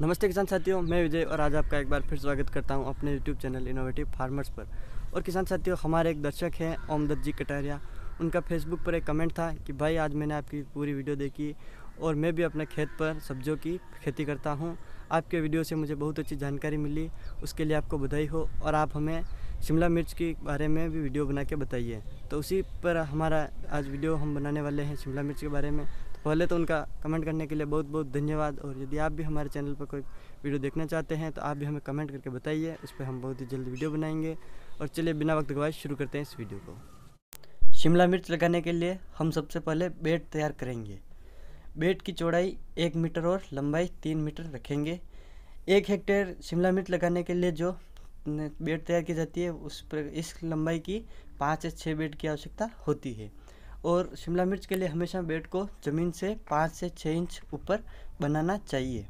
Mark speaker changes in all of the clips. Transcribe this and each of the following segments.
Speaker 1: नमस्ते किसान साथियों मैं विजय और आज आपका एक बार फिर स्वागत करता हूं अपने यूट्यूब चैनल इनोवेटिव फार्मर्स पर और किसान साथियों हमारे एक दर्शक हैं दत्त जी कटारिया उनका फेसबुक पर एक कमेंट था कि भाई आज मैंने आपकी पूरी वीडियो देखी और मैं भी अपने खेत पर सब्जियों की खेती करता हूँ आपके वीडियो से मुझे बहुत अच्छी जानकारी मिली उसके लिए आपको बधाई हो और आप हमें शिमला मिर्च के बारे में भी वीडियो बना के बताइए तो उसी पर हमारा आज वीडियो हम बनाने वाले हैं शिमला मिर्च के बारे में तो पहले तो उनका कमेंट करने के लिए बहुत बहुत धन्यवाद और यदि आप भी हमारे चैनल पर कोई वीडियो देखना चाहते हैं तो आप भी हमें कमेंट करके बताइए उस पर हम बहुत ही जल्द वीडियो बनाएंगे और चलिए बिना वक्त गवाए शुरू करते हैं इस वीडियो को शिमला मिर्च लगाने के लिए हम सबसे पहले बेड तैयार करेंगे बेड की चौड़ाई एक मीटर और लंबाई तीन मीटर रखेंगे एक हेक्टेयर शिमला मिर्च लगाने के लिए जो बेड तैयार की जाती है उस पर इस लंबाई की पाँच या छः बेड की आवश्यकता होती है और शिमला मिर्च के लिए हमेशा बेड को ज़मीन से पाँच से छः इंच ऊपर बनाना चाहिए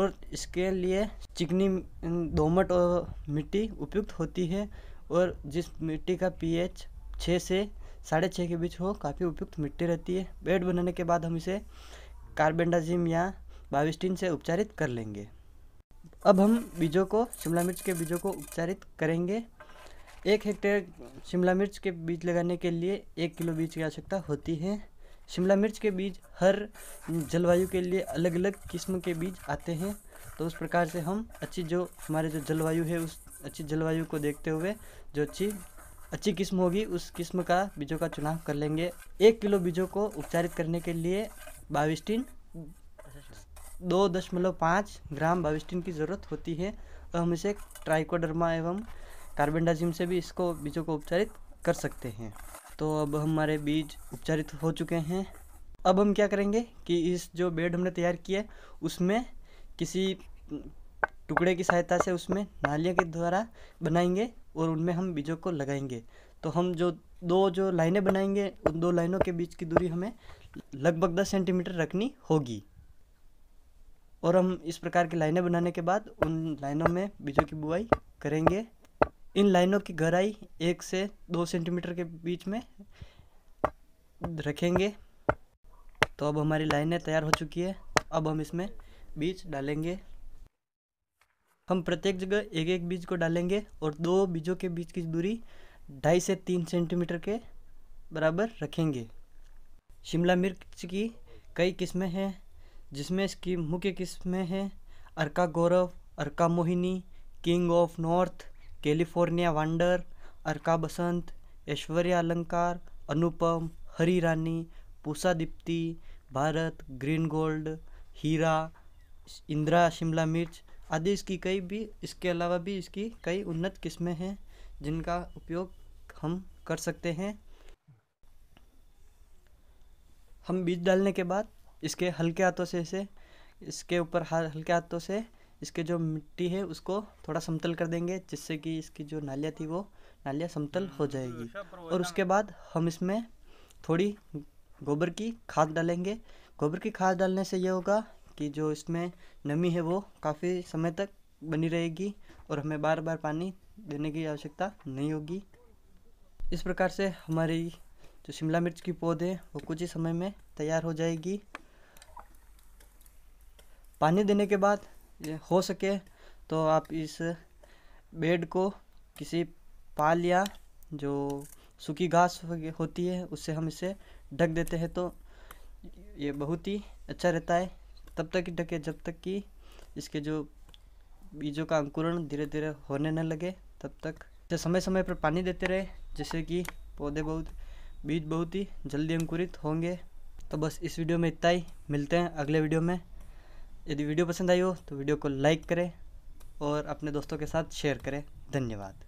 Speaker 1: और इसके लिए चिकनी दोमट और मिट्टी उपयुक्त होती है और जिस मिट्टी का पीएच छः से साढ़े छः के बीच हो काफ़ी उपयुक्त मिट्टी रहती है बेड बनाने के बाद हम इसे कार्बेंडाजिम या बाविस्टिन से उपचारित कर लेंगे अब हम बीजों को शिमला मिर्च के बीजों को उपचारित करेंगे एक हेक्टेयर शिमला मिर्च के बीज लगाने के लिए एक किलो बीज की आवश्यकता होती है शिमला मिर्च के बीज हर जलवायु के लिए अलग अलग किस्म के बीज आते हैं तो उस प्रकार से हम अच्छी जो हमारे जो जलवायु है उस अच्छी जलवायु को देखते हुए जो अच्छी अच्छी किस्म होगी उस किस्म का बीजों का चुनाव कर लेंगे एक किलो बीजों को उपचारित करने के लिए बाविस्टिन दो दशमलव पाँच ग्राम बाविस्टिन की ज़रूरत होती है और हम इसे ट्राइकोडर्मा एवं कार्बेंडाजिम से भी इसको बीजों को उपचारित कर सकते हैं तो अब हमारे बीज उपचारित हो चुके हैं अब हम क्या करेंगे कि इस जो बेड हमने तैयार किया है उसमें किसी टुकड़े की सहायता से उसमें नालियों के द्वारा बनाएंगे और उनमें हम बीजों को लगाएंगे तो हम जो दो जो लाइनें बनाएंगे उन दो लाइनों के बीच की दूरी हमें लगभग दस सेंटीमीटर रखनी होगी और हम इस प्रकार की लाइनें बनाने के बाद उन लाइनों में बीजों की बुआई करेंगे इन लाइनों की गहराई एक से दो सेंटीमीटर के बीच में रखेंगे तो अब हमारी लाइनें तैयार हो चुकी है अब हम इसमें बीज डालेंगे हम प्रत्येक जगह एक एक बीज को डालेंगे और दो बीजों के बीच की दूरी ढाई से तीन सेंटीमीटर के बराबर रखेंगे शिमला मिर्च की कई किस्में हैं जिसमें इसकी मुख्य किस्में हैं Arka Gaurav Arka Mohini King of North California Wonder Arka Basant Aishwarya Alankar Anupam Hari Rani Pusa Deepti Bharat green gold Heera Indira शिमला मिर्च आदि इसकी कई भी इसके अलावा भी इसकी कई उन्नत किस्में हैं जिनका उपयोग हम कर सकते हैं हम बीज डालने के बाद इसके हल्के हाथों से इसे इसके ऊपर हल्के हाथों से इसके जो मिट्टी है उसको थोड़ा समतल कर देंगे जिससे कि इसकी जो नालियाँ थी वो नालियाँ समतल हो जाएगी अच्छा, और उसके बाद हम इसमें थोड़ी गोबर की खाद डालेंगे गोबर की खाद डालने से ये होगा कि जो इसमें नमी है वो काफ़ी समय तक बनी रहेगी और हमें बार बार पानी देने की आवश्यकता नहीं होगी इस प्रकार से हमारी जो शिमला मिर्च की पौधे वो कुछ ही समय में तैयार हो जाएगी पानी देने के बाद हो सके तो आप इस बेड को किसी पाल या जो सूखी घास होती है उससे हम इसे ढक देते हैं तो ये बहुत ही अच्छा रहता है तब तक ही ढके जब तक कि इसके जो बीजों का अंकुरण धीरे धीरे होने न लगे तब तक तो समय समय पर पानी देते रहे जिससे कि पौधे बहुत बीज बहुत ही जल्दी अंकुरित होंगे तो बस इस वीडियो में इतना ही मिलते हैं अगले वीडियो में यदि वीडियो पसंद आई हो तो वीडियो को लाइक करें और अपने दोस्तों के साथ शेयर करें धन्यवाद